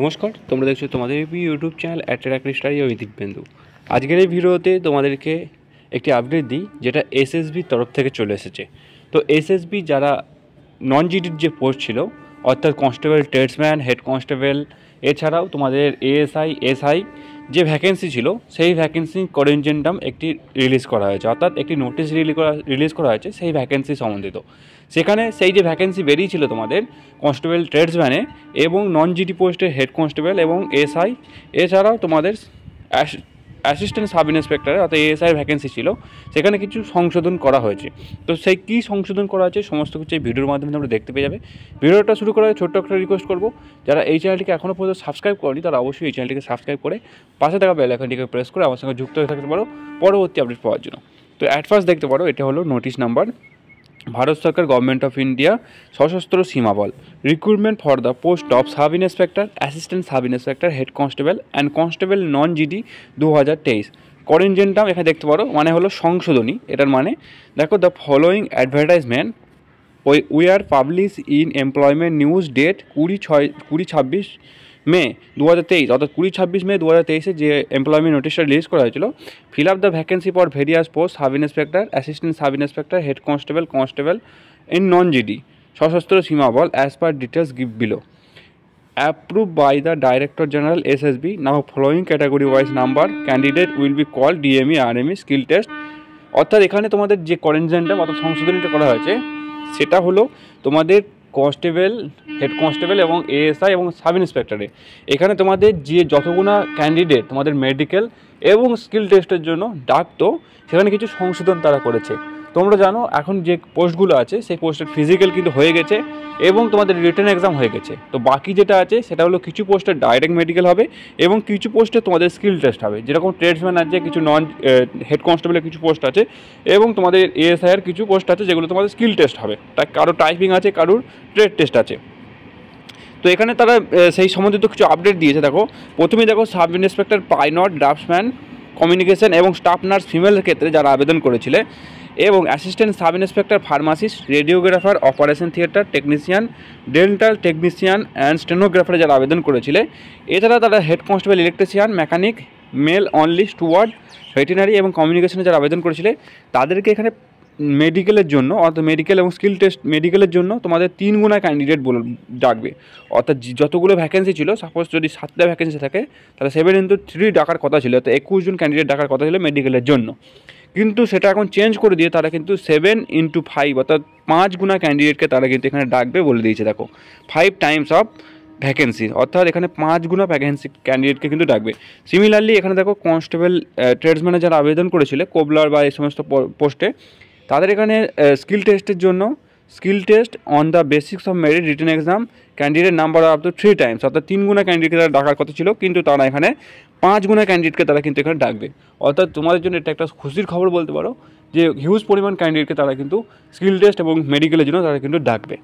নমস্কার তোমরা দেখছো তোমাদের ইউটিউব চ্যানেল অ্যাট্রাক্ট স্টারি ও বিন্দু আজকের এই ভিডিওতে তোমাদেরকে একটি আপডেট দিই যেটা এসএসবির তরফ থেকে চলে এসেছে তো এসএসবি যারা নন জিডির যে পোস্ট ছিল অর্থাৎ কনস্টেবল ট্রেডসম্যান হেড কনস্টেবল এছাড়াও তোমাদের এএসআই এসআই যে ভ্যাকেন্সি ছিল সেই ভ্যাকেন্সি করেনজেন্ডাম একটি রিলিজ করা হয়েছে অর্থাৎ একটি নোটিশ রিলিজ করা রিলিজ করা হয়েছে সেই ভ্যাকেন্সি সম্বন্ধিত সেখানে সেই যে ভ্যাকেন্সি বেরিয়েছিল তোমাদের কনস্টেবল ট্রেডসম্যানে এবং নন জিডি পোস্টের হেড কনস্টেবল এবং এসআই এছাড়াও তোমাদের অ্যাসিস্ট্যান্ট সাব ইন্সপেক্টরের অর্থাৎ এএসআই ভ্যাকেন্সি ছিল সেখানে কিছু সংশোধন করা হয়েছে তো সেই কী সংশোধন করা হয়েছে সমস্ত কিছু এই ভিডিওর মাধ্যমে তোমরা দেখতে পেয়ে যাবে ভিডিওটা শুরু করার ছোট্ট একটা রিকোয়েস্ট করবো যারা এই চ্যানেলটিকে এখনও পর্যন্ত সাবস্ক্রাইব করেনি তারা অবশ্যই এই চ্যানেলটিকে সাবস্ক্রাইব করে পাশে থাকা বেল আইকনটিকে প্রেস করে আমার সঙ্গে যুক্ত হয়ে থাকতে পারো পরবর্তী আপডেট পাওয়ার জন্য তো অ্যাডভান্স ফার্স্ট দেখতে পারো এটা হলো নোটিশ নাম্বার ভারত সরকার government of India Sashastra Seema Bal recruitment for the post of sub inspector assistant sub inspector head constable and constable non GD দু হাজার তেইশ করেনজেন্টাম এখানে দেখতে পারো মানে হলো সংশোধনী এটার মানে দেখো দ্য ফলোয়িং অ্যাডভার্টাইজমেন্ট ওই we are publish in employment news date কুড়ি ছয় কুড়ি ছাব্বিশ মে দু হাজার তেইশ অর্থাৎ কুড়ি ছাব্বিশ মে দু হাজার তেইশে যে এমপ্লয়মেন্ট নোটিশটা রিলিজ করা হয়েছিল fill up the vacancy for various post sub inspector assistant sub inspector head constable constable in non GD Sashastra Seema Bal as per details give below approve by the director general S S B now following category wise number candidate will be call DME RME skill test অর্থাৎ এখানে তোমাদের যে current জেন্টাম অর্থাৎ সংশোধনীটা করা হয়েছে সেটা হলো তোমাদের কনস্টেবল হেড কনস্টেবল এবং এএসআই এবং সাব ইন্সপেক্টরে এখানে তোমাদের যে যতগুণা ক্যান্ডিডেট তোমাদের মেডিকেল এবং স্কিল টেস্টের জন্য ডাকতো সেখানে কিছু সংশোধন তারা করেছে তোমরা জানো এখন যে পোস্টগুলো আছে সেই পোস্টের ফিজিক্যাল কিন্তু হয়ে গেছে এবং তোমাদের রিটার্ন এক্সাম হয়ে গেছে তো বাকি যেটা আছে সেটা হলো কিছু পোস্টে ডাইরেক্ট মেডিকেল হবে এবং কিছু পোস্টে তোমাদের স্কিল টেস্ট হবে যেরকম ট্রেডসম্যান আছে কিছু নন হেড কনস্টেবলের কিছু পোস্ট আছে এবং তোমাদের এএসআইয়ের কিছু পোস্ট আছে যেগুলো তোমাদের স্কিল টেস্ট হবে তাই কারো টাইপিং আছে কারোর ট্রেড টেস্ট আছে তো এখানে তারা সেই সম্বন্ধিত কিছু আপডেট দিয়েছে দেখো প্রথমে দেখো sub inspector pioneer draftsman communication এবং স্টাফ নার্স ফিমেলের ক্ষেত্রে যারা আবেদন করেছিলে এবং assistant sub inspector pharmacist radiographer operation theatre technician dental technician and স্টেনোগ্রাফারে যারা আবেদন করেছিলে এছাড়া তারা head constable electrician mechanic male only steward veterinary এবং কমিউনিকেশনে যারা আবেদন করেছিলে তাদেরকে এখানে মেডিকেলের জন্য অর্থাৎ মেডিকেল এবং স্কিল টেস্ট মেডিকেলের জন্য তোমাদের তিন গুণা ক্যান্ডিডেট বল ডাকবে অর্থাৎ যতগুলো ভ্যাকেন্সি ছিল সাপোজ যদি সাতটা ভ্যাকেন্সি থাকে তাহলে সেভেন ইন্টু থ্রি ডাকার কথা ছিল অর্থাৎ একুশ জন ক্যান্ডিডেট ডাকার কথা ছিল মেডিকেলের জন্য কিন্তু সেটা এখন চেঞ্জ করে দিয়ে তারা কিন্তু সেভেন ইন্টু ফাইভ অর্থাৎ পাঁচ গুণা ক্যান্ডিডেটকে তারা কিন্তু এখানে ডাকবে বলে দিয়েছে দেখো ফাইভ টাইমস অফ ভ্যাকেন্সি অর্থাৎ এখানে পাঁচ গুণা ভ্যাকেন্সি ক্যান্ডিডেটকে কিন্তু ডাকবে সিমিলারলি এখানে দেখো কনস্টেবল ট্রেডসম্যানে যারা আবেদন করেছিল কোবলার বা এই সমস্ত পোস্টে তাদের এখানে স্কিল টেস্টের জন্য skill test on the basics of merit written exam candidate number up to three times অর্থাৎ তিন গুণা ক্যান্ডিডেটকে তারা ডাকার কথা ছিল কিন্তু তারা এখানে পাঁচ গুণা ক্যান্ডিডেটকে তারা কিন্তু এখানে ডাকবে অর্থাৎ তোমাদের জন্য এটা একটা খুশির খবর বলতে পারো যে হিউজ পরিমাণ ক্যান্ডিডেটকে তারা কিন্তু স্কিল টেস্ট এবং মেডিকেলের জন্য তারা কিন্তু ডাকবে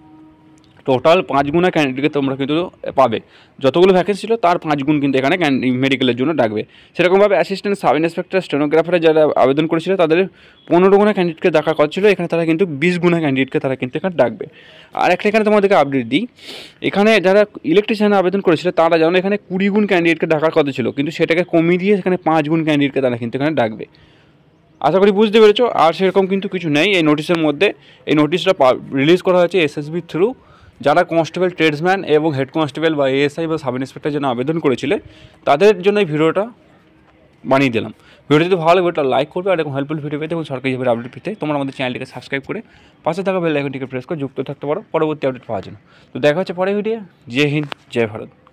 টোটাল পাঁচ গুণা ক্যান্ডিডেটকে তোমরা কিন্তু পাবে যতগুলো ভ্যাকেন্সি ছিল তার পাঁচ গুণ কিন্তু এখানে মেডিকেলের জন্য ডাকবে সেরকমভাবে অ্যাসিস্ট্যান্ট সাব ইন্সপেক্টর স্টেনোগ্রাফারে যারা আবেদন করেছিল তাদের পনেরো গুণা ক্যান্ডিডেটকে ডাকা ছিল এখানে তারা কিন্তু বিশ গুণা ক্যান্ডিডেটকে তারা কিন্তু এখানে ডাকবে আর একটা এখানে তোমাদেরকে আপডেট দিই এখানে যারা ইলেকট্রিশিয়ান আবেদন করেছিল তারা যেন এখানে কুড়ি গুণ ক্যান্ডিডেটকে ডাকার কথা ছিল কিন্তু সেটাকে কমিয়ে দিয়ে সেখানে পাঁচ গুণ ক্যান্ডিডেটকে তারা কিন্তু এখানে ডাকবে আশা করি বুঝতে পেরেছো আর সেরকম কিন্তু কিছু নেই এই নোটিশের মধ্যে এই নোটিশটা রিলিজ করা হয়েছে এসএসবি থ্রু যারা কনস্টেবল ট্রেডসম্যান এবং হেড কনস্টেবল বা এএসআই বা সাব ইন্সপেক্টর যেন আবেদন করেছিলে তাদের জন্য এই ভিডিওটা বানিয়ে দিলাম ভিডিও যদি ভালো ভিডিওটা লাইক করবে আর এরকম হেল্পফুল ভিডিও পেতে এবং সরকারি হিসেবে আপডেট পেতে তোমরা আমাদের চ্যানেলটিকে সাবস্ক্রাইব করে পাশে থাকা বেল আইকনটিকে প্রেস করে যুক্ত থাকতে পারো পরবর্তী আপডেট পাওয়ার জন্য তো দেখা হচ্ছে পরে ভিডিও জয় হিন্দ জয় ভারত